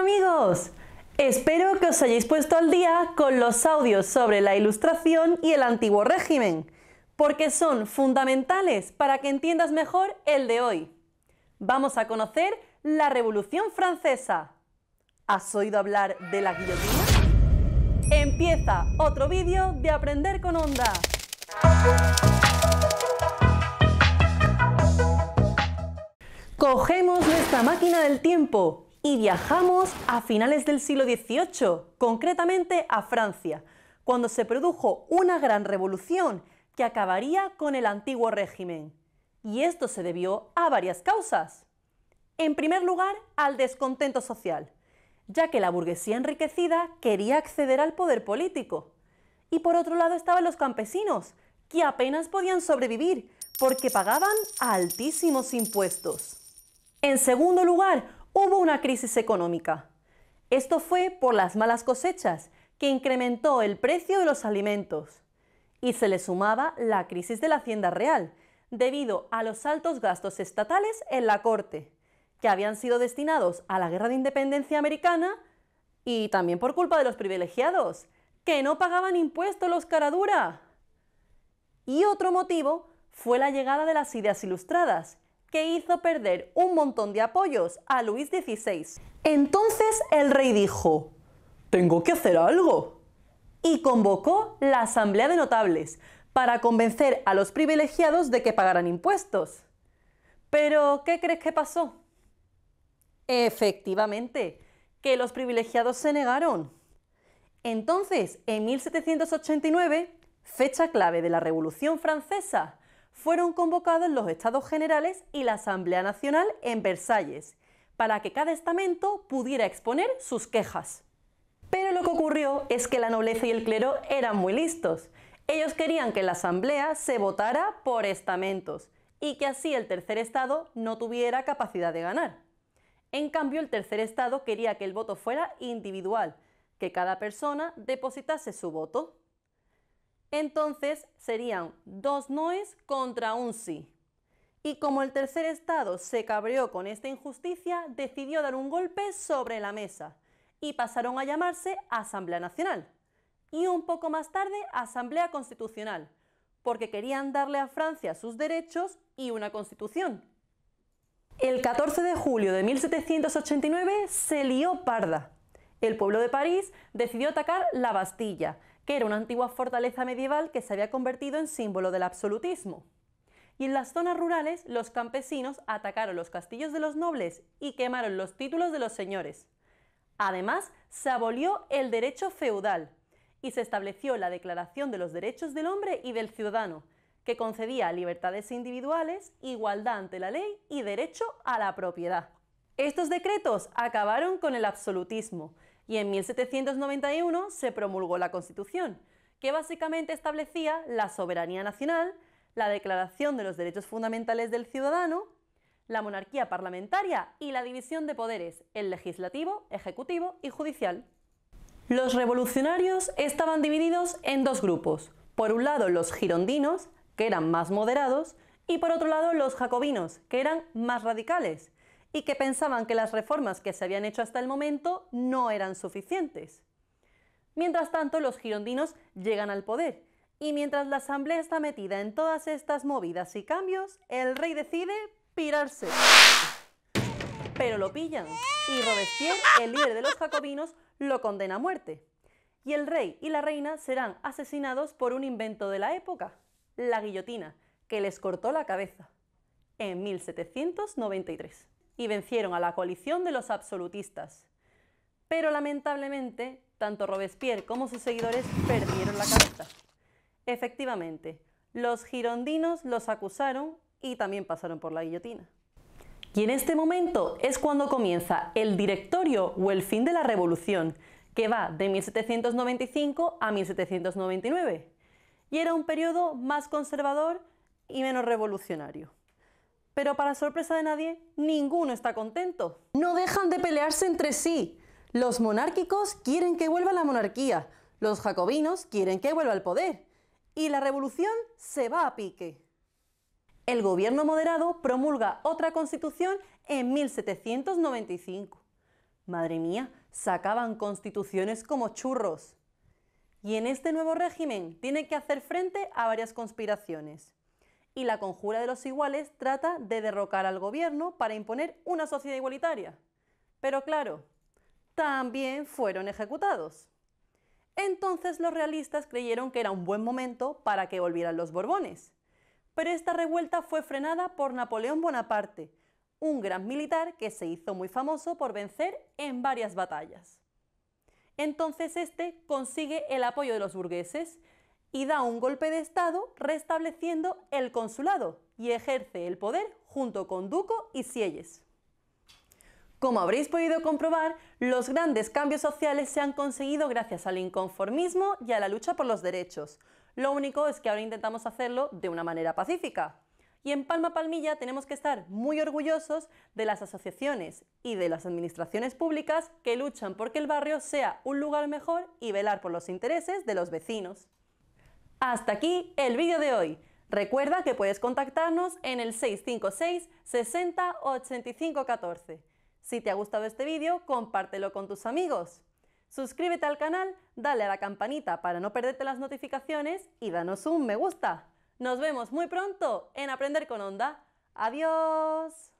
amigos! Espero que os hayáis puesto al día con los audios sobre la Ilustración y el Antiguo Régimen, porque son fundamentales para que entiendas mejor el de hoy. Vamos a conocer la Revolución Francesa. ¿Has oído hablar de la guillotina? Empieza otro vídeo de Aprender con Onda. Cogemos nuestra máquina del tiempo y viajamos a finales del siglo XVIII, concretamente a Francia, cuando se produjo una gran revolución que acabaría con el antiguo régimen. Y esto se debió a varias causas. En primer lugar, al descontento social, ya que la burguesía enriquecida quería acceder al poder político. Y por otro lado estaban los campesinos, que apenas podían sobrevivir porque pagaban altísimos impuestos. En segundo lugar, hubo una crisis económica. Esto fue por las malas cosechas, que incrementó el precio de los alimentos. Y se le sumaba la crisis de la Hacienda Real, debido a los altos gastos estatales en la Corte, que habían sido destinados a la Guerra de Independencia Americana y también por culpa de los privilegiados, que no pagaban impuestos los caradura. Y otro motivo fue la llegada de las ideas ilustradas, que hizo perder un montón de apoyos a Luis XVI. Entonces el rey dijo, tengo que hacer algo. Y convocó la Asamblea de Notables para convencer a los privilegiados de que pagaran impuestos. Pero, ¿qué crees que pasó? Efectivamente, que los privilegiados se negaron. Entonces, en 1789, fecha clave de la Revolución Francesa, fueron convocados los Estados Generales y la Asamblea Nacional en Versalles, para que cada estamento pudiera exponer sus quejas. Pero lo que ocurrió es que la nobleza y el clero eran muy listos. Ellos querían que la Asamblea se votara por estamentos y que así el tercer Estado no tuviera capacidad de ganar. En cambio, el tercer Estado quería que el voto fuera individual, que cada persona depositase su voto. Entonces serían dos noes contra un sí. Y como el tercer estado se cabreó con esta injusticia, decidió dar un golpe sobre la mesa y pasaron a llamarse Asamblea Nacional y un poco más tarde Asamblea Constitucional, porque querían darle a Francia sus derechos y una constitución. El 14 de julio de 1789 se lió parda. El pueblo de París decidió atacar la Bastilla que era una antigua fortaleza medieval que se había convertido en símbolo del absolutismo. Y en las zonas rurales los campesinos atacaron los castillos de los nobles y quemaron los títulos de los señores. Además, se abolió el derecho feudal y se estableció la Declaración de los Derechos del Hombre y del Ciudadano, que concedía libertades individuales, igualdad ante la ley y derecho a la propiedad. Estos decretos acabaron con el absolutismo y en 1791 se promulgó la Constitución, que básicamente establecía la soberanía nacional, la declaración de los derechos fundamentales del ciudadano, la monarquía parlamentaria y la división de poderes, el legislativo, ejecutivo y judicial. Los revolucionarios estaban divididos en dos grupos. Por un lado los girondinos, que eran más moderados, y por otro lado los jacobinos, que eran más radicales y que pensaban que las reformas que se habían hecho hasta el momento no eran suficientes. Mientras tanto, los girondinos llegan al poder, y mientras la asamblea está metida en todas estas movidas y cambios, el rey decide pirarse. Pero lo pillan, y Robespierre, el líder de los jacobinos, lo condena a muerte. Y el rey y la reina serán asesinados por un invento de la época, la guillotina, que les cortó la cabeza, en 1793 y vencieron a la coalición de los absolutistas. Pero lamentablemente, tanto Robespierre como sus seguidores perdieron la cabeza. Efectivamente, los girondinos los acusaron y también pasaron por la guillotina. Y en este momento es cuando comienza el directorio o el fin de la revolución, que va de 1795 a 1799. Y era un periodo más conservador y menos revolucionario. Pero para sorpresa de nadie, ninguno está contento. No dejan de pelearse entre sí. Los monárquicos quieren que vuelva la monarquía, los jacobinos quieren que vuelva el poder y la revolución se va a pique. El gobierno moderado promulga otra constitución en 1795. Madre mía, sacaban constituciones como churros. Y en este nuevo régimen tiene que hacer frente a varias conspiraciones y la conjura de los iguales trata de derrocar al gobierno para imponer una sociedad igualitaria. Pero claro, también fueron ejecutados. Entonces los realistas creyeron que era un buen momento para que volvieran los Borbones. Pero esta revuelta fue frenada por Napoleón Bonaparte, un gran militar que se hizo muy famoso por vencer en varias batallas. Entonces este consigue el apoyo de los burgueses y da un golpe de Estado restableciendo el consulado y ejerce el poder junto con Duco y Sieyes. Como habréis podido comprobar, los grandes cambios sociales se han conseguido gracias al inconformismo y a la lucha por los derechos. Lo único es que ahora intentamos hacerlo de una manera pacífica. Y en Palma Palmilla tenemos que estar muy orgullosos de las asociaciones y de las administraciones públicas que luchan por que el barrio sea un lugar mejor y velar por los intereses de los vecinos. Hasta aquí el vídeo de hoy. Recuerda que puedes contactarnos en el 656 60 85 14. Si te ha gustado este vídeo, compártelo con tus amigos. Suscríbete al canal, dale a la campanita para no perderte las notificaciones y danos un me gusta. Nos vemos muy pronto en Aprender con Onda. Adiós.